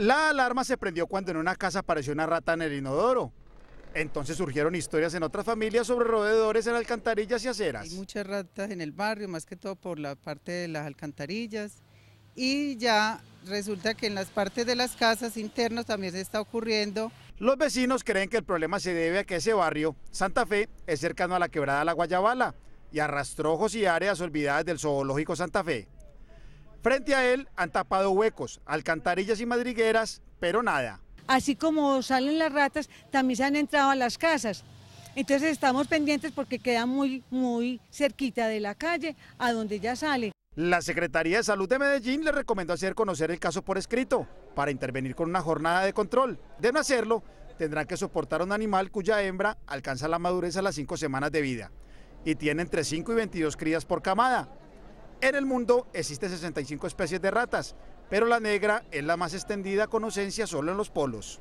La alarma se prendió cuando en una casa apareció una rata en el inodoro. Entonces surgieron historias en otras familias sobre roedores en alcantarillas y aceras. Hay muchas ratas en el barrio, más que todo por la parte de las alcantarillas. Y ya resulta que en las partes de las casas internas también se está ocurriendo. Los vecinos creen que el problema se debe a que ese barrio, Santa Fe, es cercano a la quebrada La Guayabala y arrastrojos y áreas olvidadas del zoológico Santa Fe. Frente a él han tapado huecos, alcantarillas y madrigueras, pero nada. Así como salen las ratas, también se han entrado a las casas. Entonces estamos pendientes porque queda muy, muy cerquita de la calle a donde ya sale. La Secretaría de Salud de Medellín le recomendó hacer conocer el caso por escrito para intervenir con una jornada de control. De no hacerlo, tendrán que soportar un animal cuya hembra alcanza la madurez a las cinco semanas de vida y tiene entre 5 y 22 crías por camada. En el mundo existen 65 especies de ratas, pero la negra es la más extendida con ausencia solo en los polos.